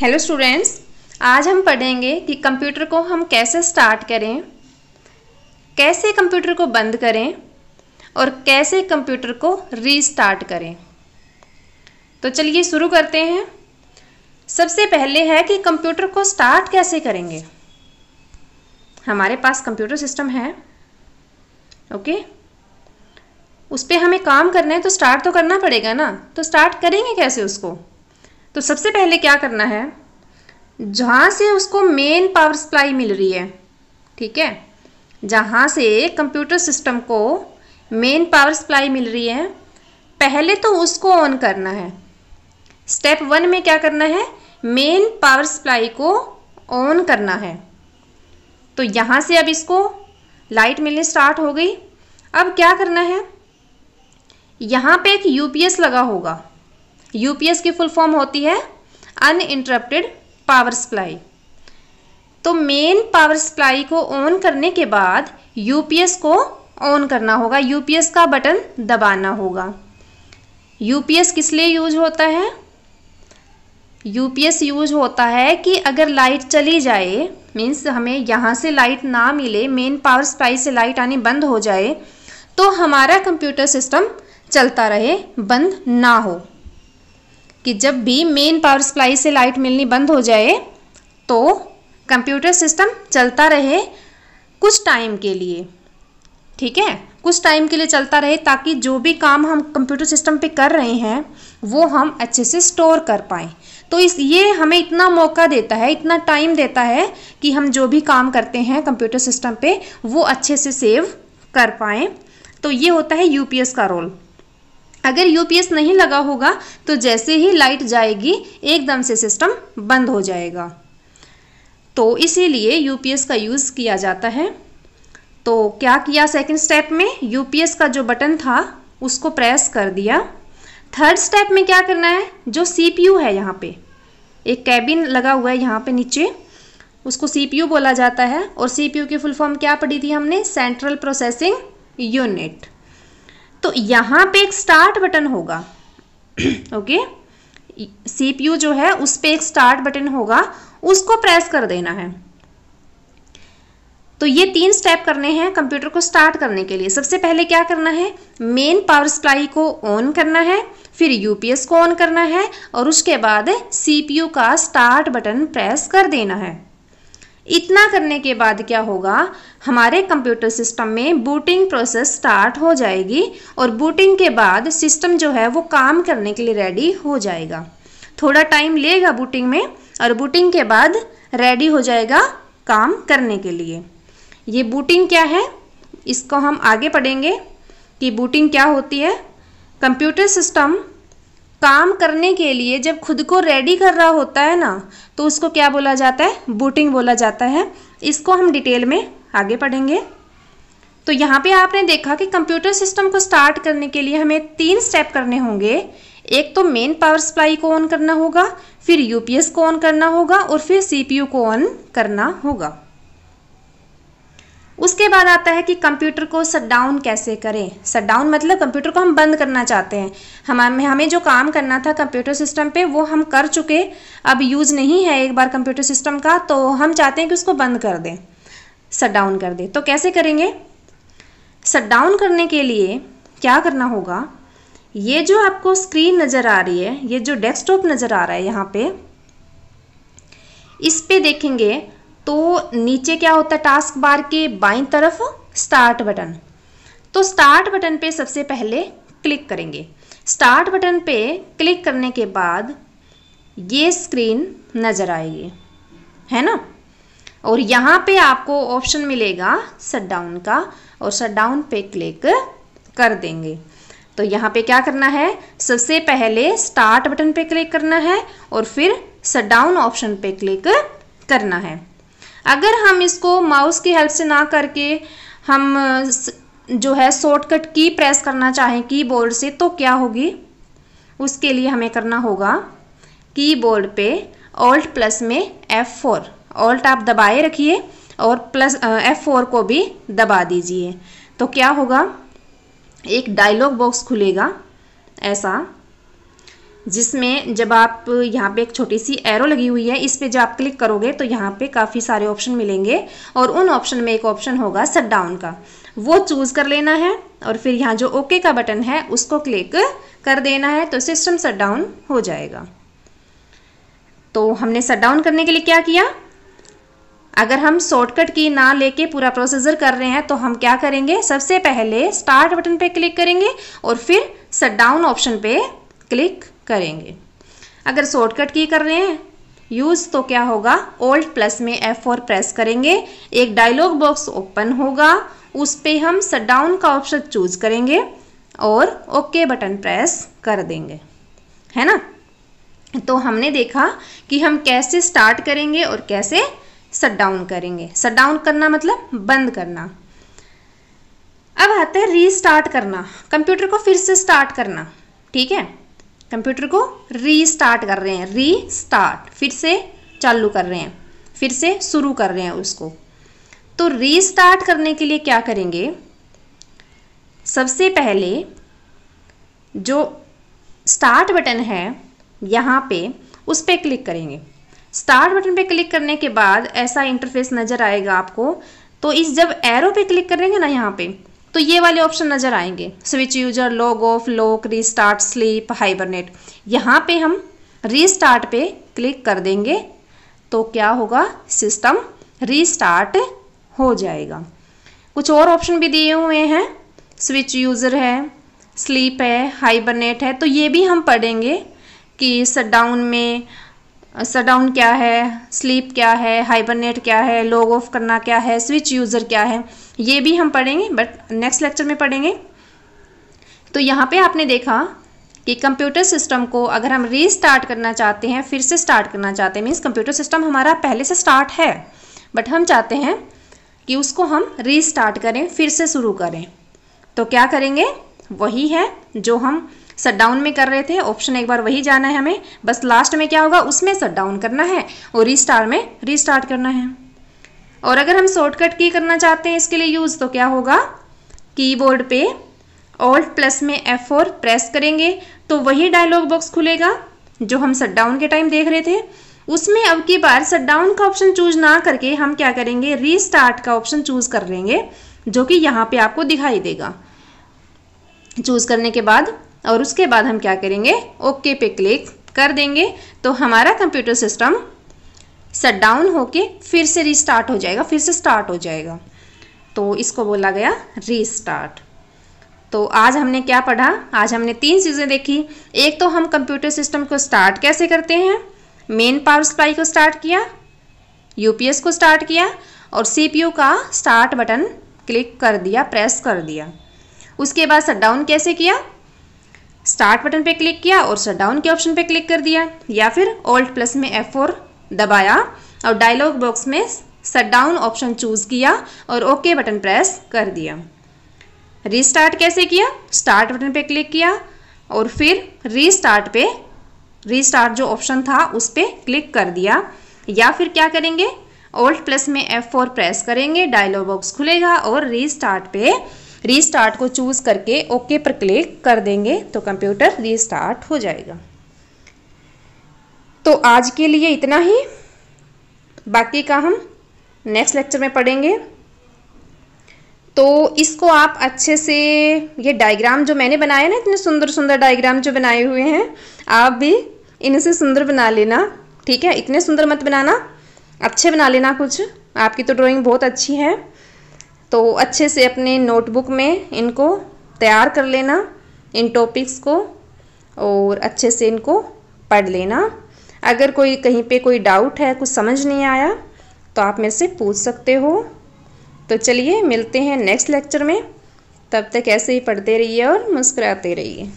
hello students आज हम पढ़ेंगे कि कंप्यूटर को हम कैसे स्टार्ट करें कैसे कंप्यूटर को बंद करें और कैसे कंप्यूटर को रीस्टार्ट करें तो चलिए शुरू करते हैं सबसे पहले है कि कंप्यूटर को स्टार्ट कैसे करेंगे हमारे पास कंप्यूटर सिस्टम है ओके उस पर हमें काम करना है तो स्टार्ट तो करना पड़ेगा ना तो स्टार्ट करेंगे कैसे उसको तो सबसे पहले क्या करना है जहाँ से उसको मेन पावर सप्लाई मिल रही है ठीक है जहाँ से कंप्यूटर सिस्टम को मेन पावर सप्लाई मिल रही है पहले तो उसको ऑन करना है स्टेप वन में क्या करना है मेन पावर सप्लाई को ऑन करना है तो यहाँ से अब इसको लाइट मिलनी स्टार्ट हो गई अब क्या करना है यहाँ पे एक यूपीएस लगा होगा यूपीएस की फुल फॉर्म होती है अन इंटरप्टेड पावर सप्लाई तो मेन पावर सप्लाई को ऑन करने के बाद यूपीएस को ऑन करना होगा यूपीएस का बटन दबाना होगा यूपीएस किस लिए यूज होता है यूपीएस यूज होता है कि अगर लाइट चली जाए मीन्स हमें यहाँ से लाइट ना मिले मेन पावर सप्लाई से लाइट आनी बंद हो जाए तो हमारा कंप्यूटर सिस्टम चलता रहे बंद ना हो कि जब भी मेन पावर सप्लाई से लाइट मिलनी बंद हो जाए तो कंप्यूटर सिस्टम चलता रहे कुछ टाइम के लिए ठीक है कुछ टाइम के लिए चलता रहे ताकि जो भी काम हम कंप्यूटर सिस्टम पे कर रहे हैं वो हम अच्छे से स्टोर कर पाएँ तो इस ये हमें इतना मौका देता है इतना टाइम देता है कि हम जो भी काम करते हैं कंप्यूटर सिस्टम पे वो अच्छे से सेव कर पाएँ तो ये होता है यूपीएस का रोल अगर यूपीएस नहीं लगा होगा तो जैसे ही लाइट जाएगी एकदम से सिस्टम बंद हो जाएगा तो इसीलिए यूपीएस का यूज़ किया जाता है तो क्या किया सेकंड स्टेप में यूपीएस का जो बटन था उसको प्रेस कर दिया थर्ड स्टेप में क्या करना है जो सीपीयू है यहाँ पे एक कैबिन लगा हुआ है यहाँ पे नीचे उसको सीपीयू बोला जाता है और सीपीयू की फुल फॉर्म क्या पढ़ी थी हमने सेंट्रल प्रोसेसिंग यूनिट तो यहाँ पे एक स्टार्ट बटन होगा ओके सीपीयू जो है उस पर एक स्टार्ट बटन होगा उसको प्रेस कर देना है तो ये तीन स्टेप करने हैं कंप्यूटर को स्टार्ट करने के लिए सबसे पहले क्या करना है मेन पावर सप्लाई को ऑन करना है फिर यूपीएस को ऑन करना है और उसके बाद सीपीयू का स्टार्ट बटन प्रेस कर देना है इतना करने के बाद क्या होगा हमारे कंप्यूटर सिस्टम में बूटिंग प्रोसेस स्टार्ट हो जाएगी और बूटिंग के बाद सिस्टम जो है वो काम करने के लिए रेडी हो जाएगा थोड़ा टाइम लेगा बूटिंग में और बूटिंग के बाद रेडी हो जाएगा काम करने के लिए ये बूटिंग क्या है इसको हम आगे पढ़ेंगे कि बूटिंग क्या होती है कंप्यूटर सिस्टम काम करने के लिए जब खुद को रेडी कर रहा होता है ना तो उसको क्या बोला जाता है बूटिंग बोला जाता है इसको हम डिटेल में आगे पढ़ेंगे तो यहाँ पे आपने देखा कि कंप्यूटर सिस्टम को स्टार्ट करने के लिए हमें तीन स्टेप करने होंगे एक तो मेन पावर सप्लाई को ऑन करना होगा फिर यूपीएस को ऑन करना होगा और फिर सीपीयू को ऑन करना होगा उसके बाद आता है कि कंप्यूटर को सट डाउन कैसे करें सट डाउन मतलब कंप्यूटर को हम बंद करना चाहते हैं हमें हमें जो काम करना था कंप्यूटर सिस्टम पे वो हम कर चुके अब यूज़ नहीं है एक बार कंप्यूटर सिस्टम का तो हम चाहते हैं कि उसको बंद कर दें सट डाउन कर दें तो कैसे करेंगे सट डाउन करने के लिए क्या करना होगा ये जो आपको स्क्रीन नज़र आ रही है ये जो डेस्कटॉप नज़र आ रहा है यहाँ पे इस पे देखेंगे तो नीचे क्या होता है टास्क बार के बाई तरफ स्टार्ट बटन तो स्टार्ट बटन पे सबसे पहले क्लिक करेंगे स्टार्ट बटन पे क्लिक करने के बाद ये स्क्रीन नज़र आएगी है ना और यहाँ पे आपको ऑप्शन मिलेगा शटडाउन का और शटडाउन पे क्लिक कर देंगे तो यहाँ पे क्या करना है सबसे पहले स्टार्ट बटन पे क्लिक करना है और फिर शटडाउन ऑप्शन पे क्लिक करना है अगर हम इसको माउस की हेल्प से ना करके हम जो है शॉर्टकट की प्रेस करना चाहें कीबोर्ड से तो क्या होगी उसके लिए हमें करना होगा कीबोर्ड पे ऑल्ट प्लस में एफ़ फोर ऑल्ट आप दबाए रखिए और प्लस एफ़ फोर को भी दबा दीजिए तो क्या होगा एक डायलॉग बॉक्स खुलेगा ऐसा जिसमें जब आप यहाँ पे एक छोटी सी एरो लगी हुई है इस पे जब आप क्लिक करोगे तो यहाँ पे काफ़ी सारे ऑप्शन मिलेंगे और उन ऑप्शन में एक ऑप्शन होगा सट डाउन का वो चूज़ कर लेना है और फिर यहाँ जो ओके का बटन है उसको क्लिक कर देना है तो सिस्टम सट डाउन हो जाएगा तो हमने सट डाउन करने के लिए क्या किया अगर हम शॉर्टकट की ना लेके पूरा प्रोसीजर कर रहे हैं तो हम क्या करेंगे सबसे पहले स्टार्ट बटन पे क्लिक करेंगे और फिर शट डाउन ऑप्शन पे क्लिक करेंगे अगर शॉर्टकट की कर रहे हैं यूज़ तो क्या होगा ओल्ड प्लस में एफ फोर प्रेस करेंगे एक डायलॉग बॉक्स ओपन होगा उस पर हम शटडाउन का ऑप्शन चूज करेंगे और ओके okay बटन प्रेस कर देंगे है ना तो हमने देखा कि हम कैसे स्टार्ट करेंगे और कैसे शटडाउन करेंगे शटडाउन करना मतलब बंद करना अब आते हैं रीस्टार्ट करना कंप्यूटर को फिर से स्टार्ट करना ठीक है कंप्यूटर को रीस्टार्ट कर रहे हैं रीस्टार्ट फिर से चालू कर रहे हैं फिर से शुरू कर रहे हैं उसको तो रीस्टार्ट करने के लिए क्या करेंगे सबसे पहले जो स्टार्ट बटन है यहाँ पे उस पर क्लिक करेंगे स्टार्ट बटन पे क्लिक करने के बाद ऐसा इंटरफेस नज़र आएगा आपको तो इस जब एरो पे क्लिक करेंगे ना यहाँ पे तो ये वाले ऑप्शन नज़र आएंगे switch user log off lock restart sleep hibernate यहाँ पे हम रीस्टार्ट पे क्लिक कर देंगे तो क्या होगा सिस्टम रीस्टार्ट हो जाएगा कुछ और ऑप्शन भी दिए हुए हैं स्विच यूज़र है स्लीप है हाइबरनेट है तो ये भी हम पढ़ेंगे कि सटडाउन में सटडाउन क्या है स्लीप क्या है हाइबरनेट क्या है लॉग ऑफ करना क्या है स्विच यूज़र क्या है ये भी हम पढ़ेंगे बट नेक्स्ट लेक्चर में पढ़ेंगे तो यहाँ पे आपने देखा कि कंप्यूटर सिस्टम को अगर हम रीस्टार्ट करना चाहते हैं फिर से स्टार्ट करना चाहते हैं मीन्स कंप्यूटर सिस्टम हमारा पहले से स्टार्ट है बट हम चाहते हैं कि उसको हम रीस्टार्ट करें फिर से शुरू करें तो क्या करेंगे वही है जो हम शटडाउन में कर रहे थे ऑप्शन एक बार वही जाना है हमें बस लास्ट में क्या होगा उसमें शटडाउन करना है और रीस्टार्ट में रीस्टार्ट करना है और अगर हम शॉर्टकट की करना चाहते हैं इसके लिए यूज़ तो क्या होगा कीबोर्ड पे ऑल्ट प्लस में एफ फोर प्रेस करेंगे तो वही डायलॉग बॉक्स खुलेगा जो हम शटडाउन के टाइम देख रहे थे उसमें अब की बार शटडाउन का ऑप्शन चूज ना करके हम क्या करेंगे रीस्टार्ट का ऑप्शन चूज कर लेंगे जो कि यहाँ पे आपको दिखाई देगा चूज करने के बाद और उसके बाद हम क्या करेंगे ओके पे क्लिक कर देंगे तो हमारा कंप्यूटर सिस्टम शट डाउन होके फिर से रिस्टार्ट हो जाएगा फिर से स्टार्ट हो जाएगा तो इसको बोला गया रिस्टार्ट तो आज हमने क्या पढ़ा आज हमने तीन चीज़ें देखी एक तो हम कंप्यूटर सिस्टम को स्टार्ट कैसे करते हैं मेन पावर सप्लाई को स्टार्ट किया यूपीएस को स्टार्ट किया और सीपीयू का स्टार्ट बटन क्लिक कर दिया प्रेस कर दिया उसके बाद शटडाउन कैसे किया स्टार्ट बटन पे क्लिक किया और शटडाउन के ऑप्शन पे क्लिक कर दिया या फिर ओल्ट प्लस में एफ फोर दबाया और डायलॉग बॉक्स में सट डाउन ऑप्शन चूज किया और ओके okay बटन प्रेस कर दिया रीस्टार्ट कैसे किया स्टार्ट बटन पे क्लिक किया और फिर रीस्टार्ट पे रीस्टार्ट जो ऑप्शन था उस पर क्लिक कर दिया या फिर क्या करेंगे ओल्ड प्लस में एफ फोर प्रेस करेंगे डायलॉग बॉक्स खुलेगा और रीस्टार्ट पे रीस्टार्ट को चूज़ करके ओके पर क्लिक कर देंगे तो कंप्यूटर रीस्टार्ट हो जाएगा तो आज के लिए इतना ही बाकी का हम नेक्स्ट लेक्चर में पढ़ेंगे तो इसको आप अच्छे से ये डायग्राम जो मैंने बनाए ना इतने सुंदर सुंदर डायग्राम जो बनाए हुए हैं आप भी इनसे सुंदर बना लेना ठीक है इतने सुंदर मत बनाना अच्छे बना लेना कुछ आपकी तो ड्राइंग बहुत अच्छी है तो अच्छे से अपने नोटबुक में इनको तैयार कर लेना इन टॉपिक्स को और अच्छे से इनको पढ़ लेना अगर कोई कहीं पे कोई डाउट है कुछ समझ नहीं आया तो आप मेरे से पूछ सकते हो तो चलिए मिलते हैं नेक्स्ट लेक्चर में तब तक ऐसे ही पढ़ते रहिए और मुस्कुराते रहिए